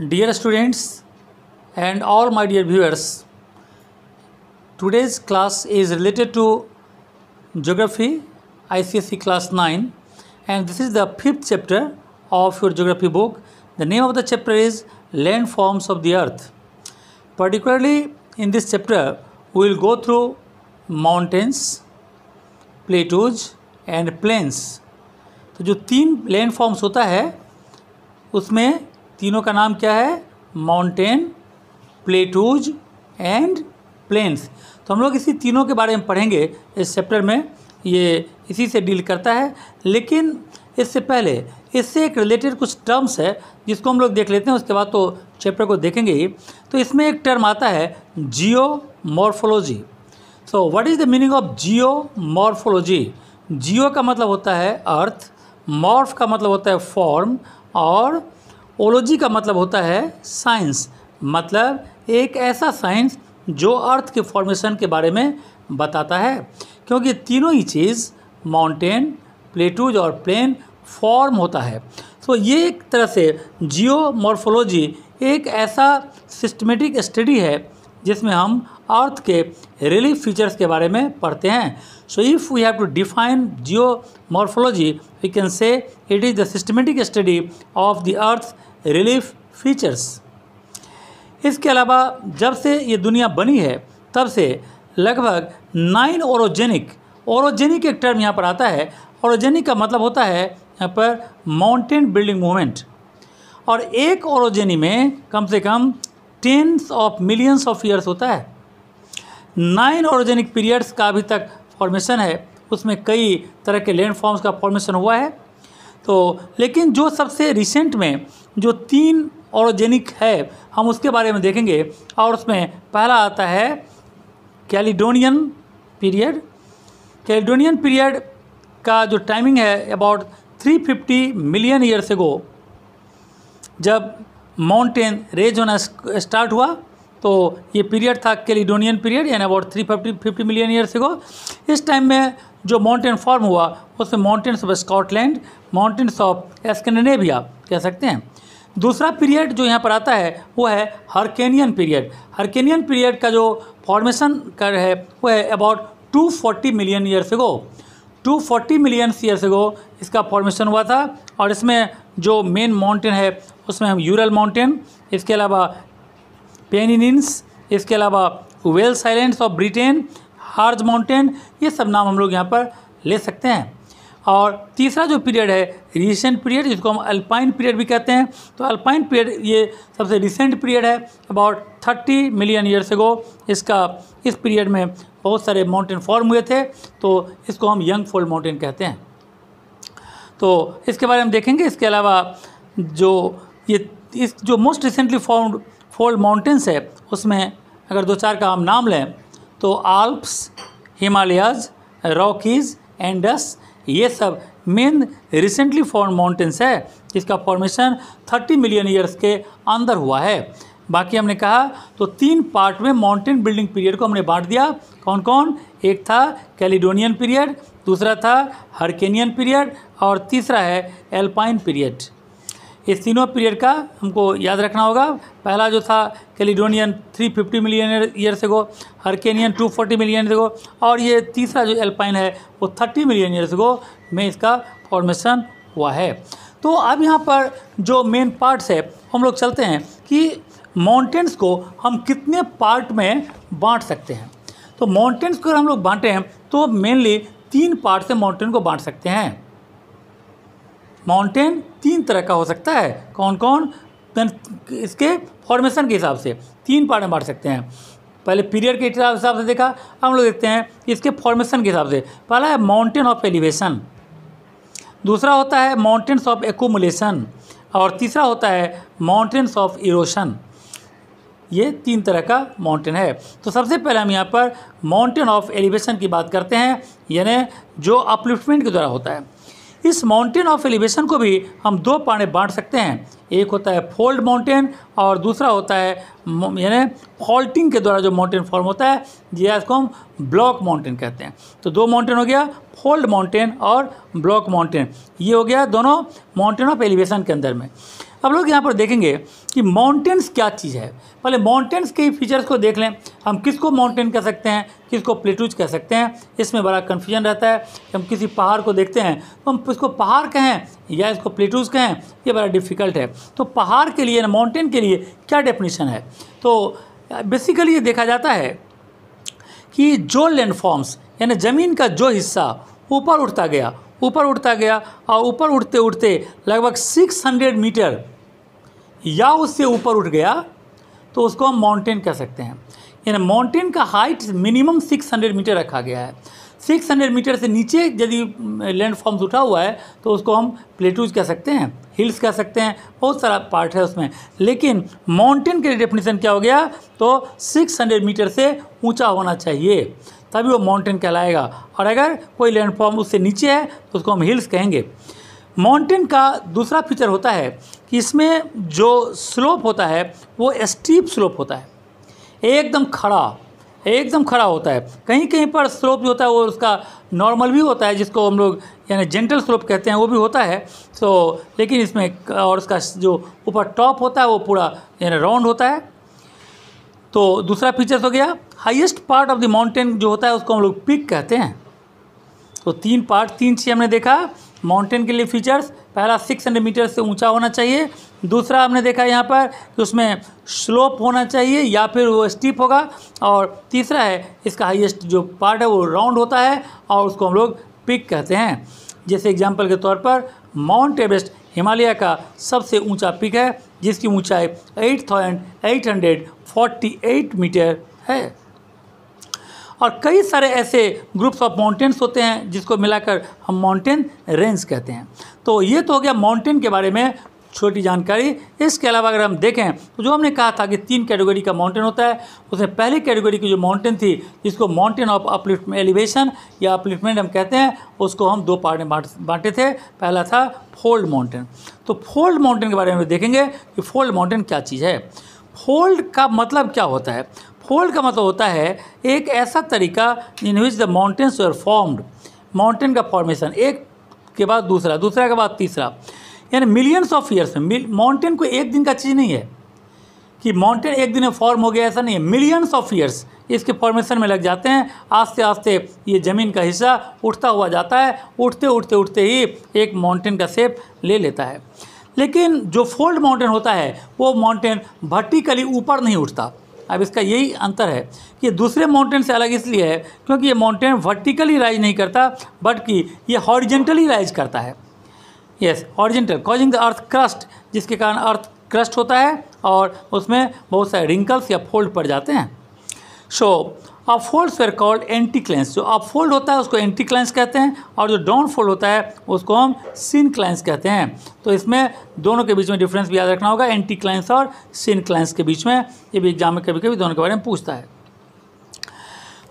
dear students and all my dear viewers today's class is related to I C S C class nine and this is the fifth chapter of your geography book the name of the chapter is land forms of the earth particularly in this chapter we will go through mountains plateaus and plains तो जो तीन land forms होता है उसमें तीनों का नाम क्या है माउंटेन प्लेटूज एंड प्लेन्स तो हम लोग इसी तीनों के बारे में पढ़ेंगे इस चैप्टर में ये इसी से डील करता है लेकिन इससे पहले इससे एक रिलेटेड कुछ टर्म्स है जिसको हम लोग देख लेते हैं उसके बाद तो चैप्टर को देखेंगे ही तो इसमें एक टर्म आता है geo morphology so what is the meaning of geo morphology geo का मतलब होता है अर्थ मॉर्फ का मतलब होता है फॉर्म और ओलोजी का मतलब होता है साइंस मतलब एक ऐसा साइंस जो अर्थ के फॉर्मेशन के बारे में बताता है क्योंकि तीनों ही चीज़ माउंटेन प्लेटूज और प्लेन फॉर्म होता है तो ये एक तरह से जियोमॉर्फोलॉजी एक ऐसा सिस्टमेटिक स्टडी है जिसमें हम अर्थ के रिलीफ फीचर्स के बारे में पढ़ते हैं so if we have to define geo morphology we can say it is the systematic study of the earth relief features इसके अलावा जब से ये दुनिया बनी है तब से लगभग नाइन औरजेनिक औरजेनिक एक टर्म यहाँ पर आता है औरजेनिक का मतलब होता है यहाँ पर माउंटेन बिल्डिंग मूवमेंट और एक औरजेनी में कम से कम tens of millions of years होता है नाइन औरजेनिक पीरियड्स का अभी तक फॉर्मेशन है उसमें कई तरह के लैंड फॉर्म्स का फॉर्मेशन हुआ है तो लेकिन जो सबसे रिसेंट में जो तीन ऑर्गेनिक है हम उसके बारे में देखेंगे और उसमें पहला आता है कैलिडोनियन पीरियड कैलिडोनियन पीरियड का जो टाइमिंग है अबाउट 350 मिलियन ईयर्स गो जब माउंटेन रेज होना स्टार्ट हुआ तो ये पीरियड था कैलिडोनियन पीरियड यानी about three fifty million years ago इस टाइम में जो माउंटेन फॉर्म हुआ उसमें mountains of Scotland mountains of Scandinavia कह सकते हैं दूसरा पीरियड जो यहाँ पर आता है वो है हरकेनियन पीरियड हरकेनियन पीरियड का जो फॉर्मेशन कर है वो है about 240 million years ago 240 million years ago इसका फॉर्मेशन हुआ था और इसमें जो मेन माउंटेन है उसमें हम यूरल माउंटेन इसके अलावा पेनिनस इसके अलावा Wales islands of Britain Harz mountain ये सब नाम हम लोग यहाँ पर ले सकते हैं और तीसरा जो पीरियड है रिसेंट पीरियड जिसको हम अल्पाइन पीरियड भी कहते हैं तो अल्पाइन पीरियड ये सबसे रिसेंट पीरियड है about thirty million years ago इसका इस पीरियड में बहुत सारे माउंटेन फॉर्म हुए थे तो इसको हम यंग फोल्ड माउंटेन कहते हैं तो इसके बारे में देखेंगे इसके अलावा जो ये इस जो most recently found fold mountains है उसमें अगर दो चार का हम नाम लें तो आल्प्स हिमालयाज रॉकीज़ एंडस ये सब मेन रिसेंटली फॉर्म माउंटेंस है जिसका फॉर्मेशन 30 मिलियन ईयर्स के अंदर हुआ है बाकी हमने कहा तो तीन पार्ट में माउंटेन बिल्डिंग पीरियड को हमने बांट दिया कौन कौन एक था कैलिडोनियन पीरियड दूसरा था हरकेनियन पीरियड और तीसरा है एल्पाइन पीरियड इस तीनों पीरियड का हमको याद रखना होगा पहला जो था कैलिडोनियन 350 मिलियन ईयर से गो हरकेनियन 240 मिलियन से गो और ये तीसरा जो एल्पाइन है वो 30 मिलियन ईयर से गो में इसका फॉर्मेशन हुआ है तो अब यहाँ पर जो मेन पार्ट्स है हम लोग चलते हैं कि माउंटेंस को हम कितने पार्ट में बांट सकते हैं तो माउंटेंस को हम लोग हैं तो मेनली तीन पार्ट से माउंटेन को बांट सकते हैं माउंटेन तीन तरह का हो सकता है कौन कौन इसके फॉर्मेशन के हिसाब से तीन पार्ट में बांट सकते हैं पहले पीरियड के हिसाब से देखा हम लोग देखते हैं इसके फॉर्मेशन के हिसाब से पहला है माउंटेन ऑफ एलिवेशन दूसरा होता है माउंटेन्स ऑफ एकोमुलेशन और तीसरा होता है माउंटेन्स ऑफ इरोशन ये तीन तरह का माउंटेन है तो सबसे पहले हम यहाँ पर माउंटेन ऑफ एलिवेशन की बात करते हैं यानी जो अपलिफ्टमेंट के द्वारा होता है इस माउंटेन ऑफ एलिवेशन को भी हम दो पाने बांट सकते हैं एक होता है फोल्ड माउंटेन और दूसरा होता है यानी फॉल्टिंग के द्वारा जो माउंटेन फॉर्म होता है या इसको हम ब्लॉक माउंटेन कहते हैं तो दो माउंटेन हो गया फोल्ड माउंटेन और ब्लॉक माउंटेन ये हो गया दोनों माउंटेन ऑफ एलिवेशन के अंदर में अब लोग यहाँ पर देखेंगे कि माउंटेन्स क्या चीज़ है पहले माउंटेन्स के फीचर्स को देख लें हम किसको माउंटेन कह सकते हैं किसको प्लेटूज कह सकते हैं इसमें बड़ा कन्फ्यूजन रहता है कि हम किसी पहाड़ को देखते हैं तो हम इसको पहाड़ कहें या इसको प्लेटूज कहें ये बड़ा डिफ़िकल्ट है तो पहाड़ के लिए माउंटेन के लिए क्या डेफिनेशन है तो बेसिकली ये देखा जाता है कि जो लैंडफॉर्म्स यानी ज़मीन का जो हिस्सा ऊपर उठता गया ऊपर उठता गया और ऊपर उठते उठते लगभग 600 मीटर या उससे ऊपर उठ गया तो उसको हम माउंटेन कह सकते हैं यानी माउंटेन का हाइट मिनिमम 600 मीटर रखा गया है 600 मीटर से नीचे यदि लैंड फॉर्म्स उठा हुआ है तो उसको हम प्लेटूज कह सकते हैं हिल्स कह सकते हैं बहुत सारा पार्ट है उसमें लेकिन माउंटेन के डेफिनेशन क्या हो गया तो 600 मीटर से ऊंचा होना चाहिए तभी वो माउंटेन कहलाएगा और अगर कोई लैंडफॉर्म उससे नीचे है तो उसको हम हिल्स कहेंगे माउंटेन का दूसरा फीचर होता है इसमें जो स्लोप होता है वो स्टीप स्लोप होता है एकदम खड़ा एकदम खड़ा होता है कहीं कहीं पर स्लोप जो होता है वो उसका नॉर्मल भी होता है जिसको हम लोग यानी जेंटल स्लोप कहते हैं वो भी होता है तो लेकिन इसमें और उसका जो ऊपर टॉप होता है वो पूरा यानी राउंड होता है तो दूसरा फीचर्स हो गया highest part of the mountain जो होता है उसको हम लोग पिक कहते हैं तो तीन पार्ट तीन चीज़ हमने देखा माउंटेन के लिए फीचर्स पहला सिक्स हंड्रेड मीटर से ऊंचा होना चाहिए दूसरा हमने देखा यहाँ पर कि उसमें स्लोप होना चाहिए या फिर वो स्टीप होगा और तीसरा है इसका हाईएस्ट जो पार्ट है वो राउंड होता है और उसको हम लोग पिक कहते हैं जैसे एग्जाम्पल के तौर पर माउंट एवरेस्ट हिमालय का सबसे ऊंचा पिक है जिसकी ऊंचाई एट मीटर है और कई सारे ऐसे ग्रुप्स ऑफ माउंटेन्स होते हैं जिसको मिलाकर हम माउंटेन रेंज कहते हैं तो ये तो हो गया माउंटेन के बारे में छोटी जानकारी इसके अलावा अगर हम देखें तो जो हमने कहा था कि तीन कैटेगरी का माउंटेन होता है उसमें पहली कैटेगरी की जो माउंटेन थी जिसको माउंटेन ऑफ अपलिफ्ट एलिवेशन या अपलिफ्टमेंट हम कहते हैं उसको हम दो पार्ट में बांटे थे पहला था फोल्ड माउंटेन तो फोल्ड माउंटेन के बारे में देखेंगे कि फोल्ड माउंटेन क्या चीज़ है फोल्ड का मतलब क्या होता है फोल्ड का मतलब होता है एक ऐसा तरीका in which the mountains were formed mountain का फॉर्मेशन एक के बाद दूसरा दूसरा के बाद तीसरा यानी मिलियंस ऑफ ईयर्स में माउंटेन कोई एक दिन का चीज़ नहीं है कि माउंटेन एक दिन में फॉर्म हो गया ऐसा नहीं है मिलियंस ऑफ ईयर्स इसके फॉर्मेशन में लग जाते हैं आस्ते आस्ते ये ज़मीन का हिस्सा उठता हुआ जाता है उठते उठते उठते ही एक माउंटेन का शेप ले लेता है लेकिन जो फोल्ड माउंटेन होता है वो माउंटेन वर्टिकली ऊपर नहीं उठता अब इसका यही अंतर है कि दूसरे माउंटेन से अलग इसलिए है क्योंकि ये माउंटेन वर्टिकली राइज नहीं करता बट कि ये हॉरिजेंटली राइज करता है yes horizontal causing the earth crust जिसके कारण अर्थ क्रस्ट होता है और उसमें बहुत सारे रिंकल्स या फोल्ड पड़ जाते हैं so so, upfold were called anticlines जो अपफोल्ड होता है उसको एंटी क्लेंस कहते हैं और जो डाउन फोल्ड होता है उसको हम सिन क्लेंस कहते हैं तो इसमें दोनों के बीच में डिफरेंस भी याद रखना होगा एंटी क्लेंस और सिन क्लेंस के बीच में ये भी एग्जाम में कभी कभी दोनों के बारे में पूछता है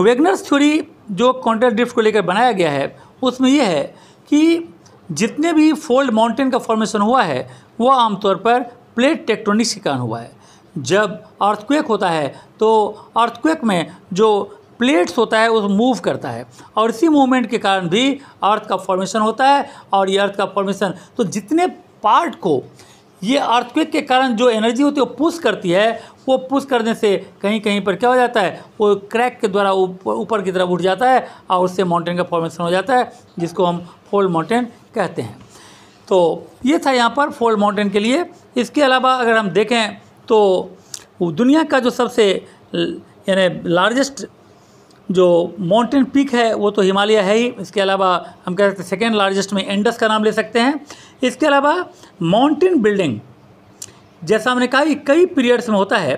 वेगनर्स थ्योरी जो कॉन्ट्रेक्ट ड्रिफ्ट को लेकर बनाया गया है उसमें यह है कि जितने भी फोल्ड माउंटेन का फॉर्मेशन हुआ है वह आमतौर पर प्लेट टेक्ट्रॉनिक्स के कारण हुआ है जब अर्थक्वेक होता है तो अर्थक्वेक में जो प्लेट्स होता है वो मूव करता है और इसी मूवमेंट के कारण भी अर्थ का फॉर्मेशन होता है और ये अर्थ का फॉर्मेशन तो जितने पार्ट को ये अर्थक्वेक के कारण जो एनर्जी होती है वो पुश करती है वो पुश करने से कहीं कहीं पर क्या हो जाता है वो क्रैक के द्वारा ऊपर की तरफ उठ जाता है और उससे माउंटेन का फॉर्मेशन हो जाता है जिसको हम फोल्ड माउंटेन कहते हैं तो ये था यहाँ पर फोल्ड माउंटेन के लिए इसके अलावा अगर हम देखें तो दुनिया का जो सबसे यानी लार्जेस्ट जो माउंटेन पीक है वो तो हिमालय है ही इसके अलावा हम कह सकते हैं सेकेंड लार्जेस्ट में एंडस का नाम ले सकते हैं इसके अलावा माउंटेन बिल्डिंग जैसा हमने कहा कई पीरियड्स में होता है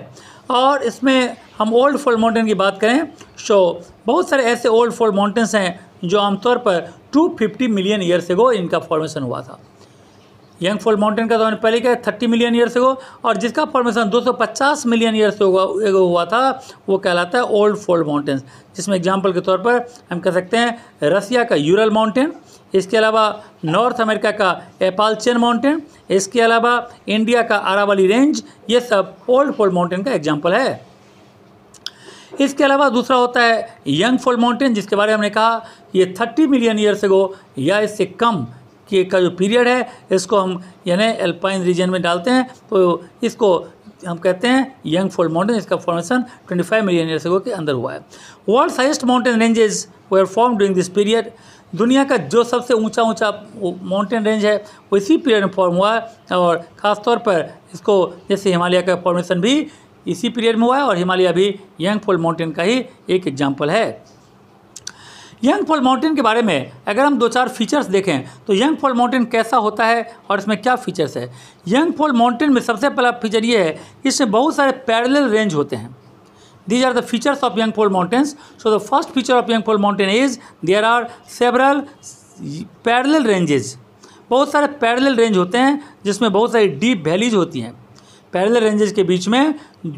और इसमें हम ओल्ड फोल्ड माउंटेन की बात करें सो बहुत सारे ऐसे ओल्ड फोल्ड माउंटेंस हैं जो आमतौर पर 250 मिलियन ईयर्स गो इनका फॉर्मेशन हुआ था यंग फॉल माउंटेन का तो पहले क्या थर्टी मिलियन ईयर से हो और जिसका फॉर्मेशन 250 मिलियन ईयर से हुआ हुआ था वो कहलाता है ओल्ड फोल्ड माउंटेन्स जिसमें एग्जाम्पल के तौर पर हम कह सकते हैं रसिया का यूरल माउंटेन इसके अलावा नॉर्थ अमेरिका का एपालचेन माउंटेन इसके अलावा इंडिया का अरावली रेंज ये सब ओल्ड फोल्ड माउंटेन का एग्जाम्पल है इसके अलावा दूसरा होता है यंग फोल्ड माउंटेन जिसके बारे में हमने कहा ये थर्टी मिलियन ईयर से हो या इससे कम कि का जो पीरियड है इसको हम यानी एल्पाइन रीजन में डालते हैं तो इसको हम कहते हैं यंग फोल्ड माउंटेन इसका फॉर्मेशन 25 मिलियन ईयर्स के अंदर हुआ है world highest mountain ranges were form during this period दुनिया का जो सबसे ऊंचा ऊंचा माउंटेन रेंज है वो इसी पीरियड में फॉर्म हुआ है और ख़ासतौर पर इसको जैसे हिमालय का फॉर्मेशन भी इसी पीरियड में हुआ है और हिमालय भी यंग फोल्ड माउंटेन का ही एक एग्जाम्पल है यंग फॉल माउंटेन के बारे में अगर हम दो चार फीचर्स देखें तो यंग फॉल माउंटेन कैसा होता है और इसमें क्या फीचर्स है यंग फॉल माउंटेन में सबसे पहला फीचर ये है कि इसमें बहुत सारे पैरेलल रेंज होते हैं these are the features of young fold mountains so the first feature of young fold mountain is there are several parallel ranges बहुत सारे पैरेलल रेंज होते हैं जिसमें बहुत सारी डीप वैलीज होती हैं पैरेलल रेंजेज के बीच में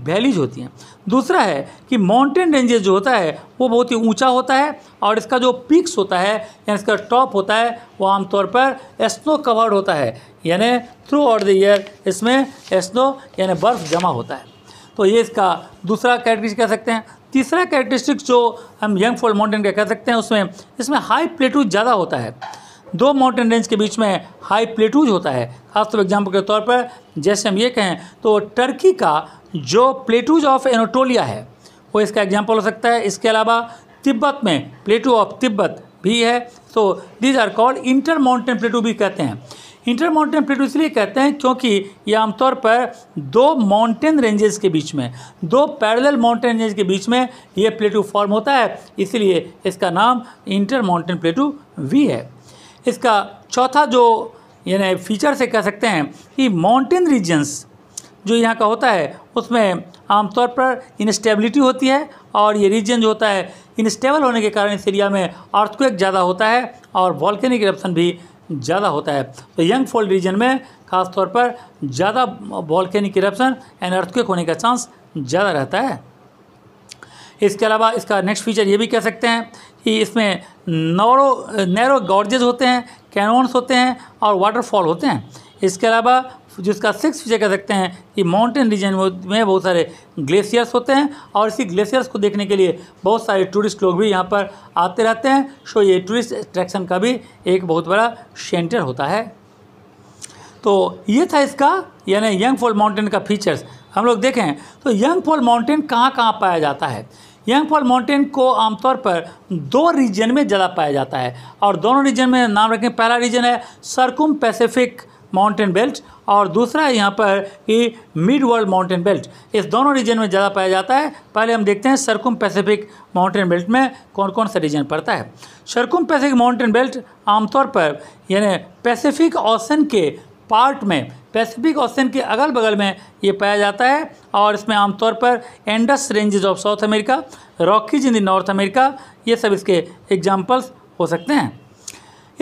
वैलीज होती हैं दूसरा है कि माउंटेन रेंजेज जो होता है वो बहुत ही ऊंचा होता है और इसका जो पिक्स होता है यानी इसका टॉप होता है वो आमतौर पर स्नो कवर्ड होता है यानी थ्रू आउट द ईयर इसमें स्नो यानी बर्फ़ जमा होता है तो ये इसका दूसरा कैरेक्टरिस्टिक कह सकते हैं तीसरा कैरेक्टरिस्टिक जो हम यंग फॉल माउंटेन का कह सकते हैं उसमें इसमें हाई प्लेटू ज़्यादा होता है दो माउंटेन रेंज के बीच में हाई प्लेटूज होता है खासतौर एग्जाम्पल के तौर पर जैसे हम ये कहें तो टर्की का जो प्लेटूज ऑफ एनोटोलिया है वो इसका एग्जाम्पल हो सकता है इसके अलावा तिब्बत में प्लेटू ऑफ तिब्बत भी है तो these are called inter mountain plateau भी कहते हैं इंटर माउंटेन प्लेटू इसलिए कहते हैं क्योंकि ये आमतौर पर दो माउंटेन रेंजेस के बीच में दो पैरेलल माउंटेन रेंजेस के बीच में ये प्लेटू फॉर्म होता है इसलिए इसका नाम इंटर माउंटेन प्लेटू भी है इसका चौथा जो यानी फीचर से कह सकते हैं कि माउंटेन रीजन्स जो यहाँ का होता है उसमें आमतौर पर इनस्टेबिलिटी होती है और ये रीजन जो होता है इनस्टेबल होने के कारण इस एरिया में अर्थक्वेक ज़्यादा होता है और वॉल्केनिक इरप्शन भी ज़्यादा होता है तो यंग फोल्ड रीजन में खासतौर पर ज़्यादा वॉल्केनिक इरप्शन एंड अर्थक्वेक होने का चांस ज़्यादा रहता है इसके अलावा इसका नेक्स्ट फीचर ये भी कह सकते हैं इसमें नौरो नैरो गॉर्जेज होते हैं कैनोन्स होते हैं और वाटरफॉल होते हैं इसके अलावा जिसका सिक्स फीचर कह सकते हैं कि माउंटेन रीजन में बहुत सारे ग्लेशियर्स होते हैं और इसी ग्लेशियर्स को देखने के लिए बहुत सारे टूरिस्ट लोग भी यहाँ पर आते रहते हैं सो ये टूरिस्ट अट्रैक्शन का भी एक बहुत बड़ा सेंटर होता है तो ये था इसका यानी यंग फॉल माउंटेन का फीचर्स हम लोग देखें तो यंग फॉल माउंटेन कहाँ कहाँ पाया जाता है यंगफॉल माउंटेन को आमतौर पर दो रीजन में ज़्यादा पाया जाता है और दोनों रीजन में नाम रखें पहला रीजन है सरकुम पैसिफिक माउंटेन बेल्ट और दूसरा यहाँ पर कि मिड वर्ल्ड माउंटेन बेल्ट इस दोनों रीजन में ज़्यादा पाया जाता है पहले हम देखते हैं सरकुम पैसिफिक माउंटेन बेल्ट में कौन कौन सा रीजन पड़ता है सरकुम पैसिफिक माउंटेन बेल्ट आमतौर पर यानी पैसिफिक ओशन के पार्ट में पैसिफिक ओशन के अगल बगल में ये पाया जाता है और इसमें आमतौर पर Andes ranges of South America Rockies in the North America ये सब इसके एग्जाम्पल्स हो सकते हैं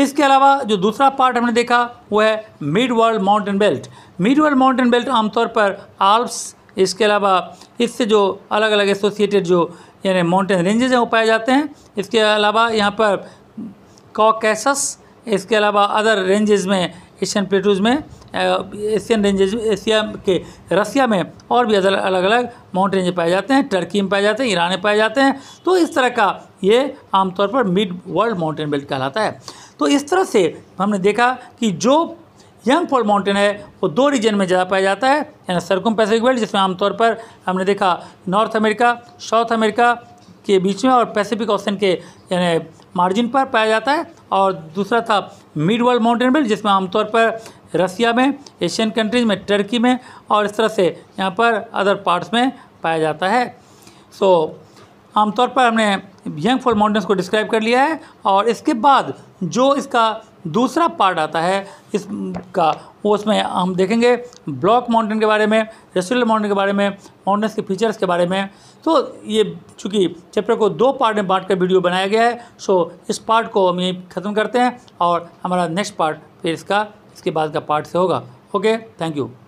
इसके अलावा जो दूसरा पार्ट हमने देखा वो है mid world mountain belt mid world mountain belt आमतौर पर आल्प्स इसके अलावा इससे जो अलग अलग एसोसिएटेड जो यानी माउंटेन रेंजेज हैं वो पाए जाते हैं इसके अलावा यहाँ पर कॉकैसस इसके अलावा अदर रेंजेज में एशियन प्लेटूज में एशियन रेंजेज एशिया के रसिया में और भी अलग अलग अलग माउंट रेंज पाए जाते हैं टर्की में पाए जाते हैं ईरान में पाए जाते हैं तो इस तरह का ये आमतौर पर मिड वर्ल्ड माउंटेन बेल्ट कहलाता है तो इस तरह से हमने देखा कि जो यंग फॉल माउंटेन है वो दो रीजन में ज़्यादा पाया जाता है यानी सरकुम पैसिफिक बेल्ट जिसमें आमतौर पर हमने देखा नॉर्थ अमेरिका साउथ अमेरिका के बीच में और पैसिफिक ऑशन के यानी मार्जिन पर पाया जाता है और दूसरा था मिड वर्ल्ड माउंटेन बेल्ट जिसमें आमतौर पर रसिया में एशियन कंट्रीज़ में टर्की में और इस तरह से यहाँ पर अदर पार्ट्स में पाया जाता है सो so, आमतौर पर हमने यंग फॉल माउंटेन्स को डिस्क्राइब कर लिया है और इसके बाद जो इसका दूसरा पार्ट आता है इसका उसमें हम देखेंगे ब्लॉक माउंटेन के बारे में रेस्टोरेल माउंटेन के बारे में माउंटेन्स के फीचर्स के बारे में तो ये चूँकि चैप्टर को दो पार्ट में बांट कर वीडियो बनाया गया है सो इस पार्ट को हम यहीं ख़त्म करते हैं और हमारा नेक्स्ट पार्ट फिर इसका इसके बाद का पार्ट से होगा ओके थैंक यू